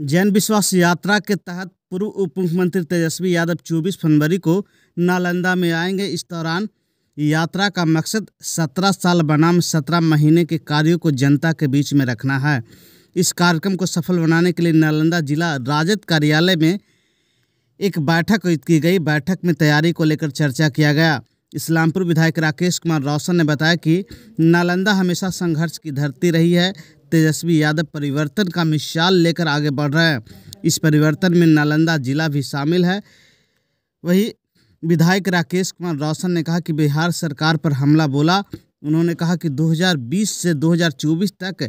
जैन विश्वास यात्रा के तहत पूर्व उप मुख्यमंत्री तेजस्वी यादव 24 फरवरी को नालंदा में आएंगे इस दौरान यात्रा का मकसद 17 साल बनाम 17 महीने के कार्यों को जनता के बीच में रखना है इस कार्यक्रम को सफल बनाने के लिए नालंदा जिला राजद कार्यालय में एक बैठक की गई बैठक में तैयारी को लेकर चर्चा किया गया इस्लामपुर विधायक राकेश कुमार रोशन ने बताया कि नालंदा हमेशा संघर्ष की धरती रही है तेजस्वी यादव परिवर्तन का मिसाल लेकर आगे बढ़ रहे हैं इस परिवर्तन में नालंदा जिला भी शामिल है वही विधायक राकेश कुमार रोशन ने कहा कि बिहार सरकार पर हमला बोला उन्होंने कहा कि 2020 से 2024 तक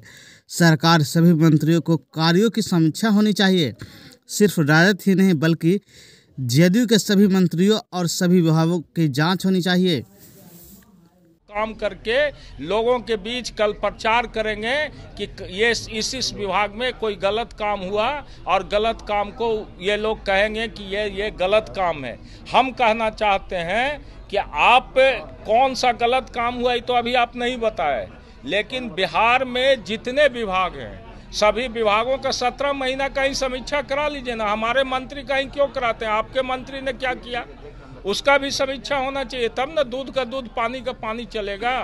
सरकार सभी मंत्रियों को कार्यों की समीक्षा होनी चाहिए सिर्फ राजद ही नहीं बल्कि जेडीयू के सभी मंत्रियों और सभी विभागों की जांच होनी चाहिए काम करके लोगों के बीच कल प्रचार करेंगे कि ये इस इस विभाग में कोई गलत काम हुआ और गलत काम को ये लोग कहेंगे कि ये ये गलत काम है हम कहना चाहते हैं कि आप कौन सा गलत काम हुआ ये तो अभी आप नहीं बताए लेकिन बिहार में जितने विभाग हैं सभी विभागों का सत्रह महीना कहीं समीक्षा करा लीजिए ना हमारे मंत्री कहीं क्यों कराते हैं आपके मंत्री ने क्या किया उसका भी समीक्षा होना चाहिए तब ना दूध का दूध पानी का पानी चलेगा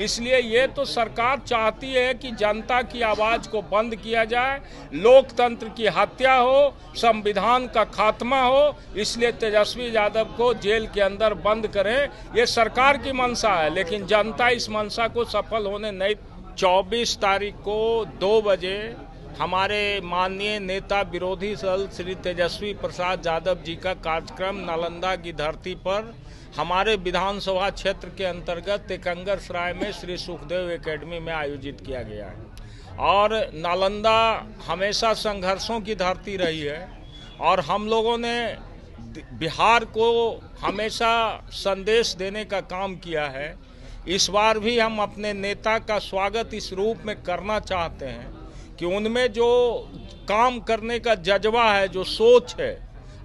इसलिए ये तो सरकार चाहती है कि जनता की आवाज़ को बंद किया जाए लोकतंत्र की हत्या हो संविधान का खात्मा हो इसलिए तेजस्वी यादव को जेल के अंदर बंद करें ये सरकार की मंशा है लेकिन जनता इस मंशा को सफल होने नहीं 24 तारीख को दो बजे हमारे माननीय नेता विरोधी दल श्री तेजस्वी प्रसाद यादव जी का कार्यक्रम नालंदा की धरती पर हमारे विधानसभा क्षेत्र के अंतर्गत तेकंगर सराय में श्री सुखदेव एकेडमी में आयोजित किया गया है और नालंदा हमेशा संघर्षों की धरती रही है और हम लोगों ने बिहार को हमेशा संदेश देने का काम किया है इस बार भी हम अपने नेता का स्वागत इस रूप में करना चाहते हैं कि उनमें जो काम करने का जज्बा है जो सोच है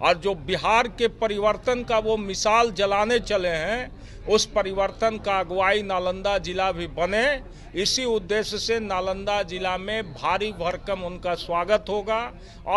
और जो बिहार के परिवर्तन का वो मिसाल जलाने चले हैं उस परिवर्तन का अगुवाई नालंदा जिला भी बने इसी उद्देश्य से नालंदा जिला में भारी भरकम उनका स्वागत होगा और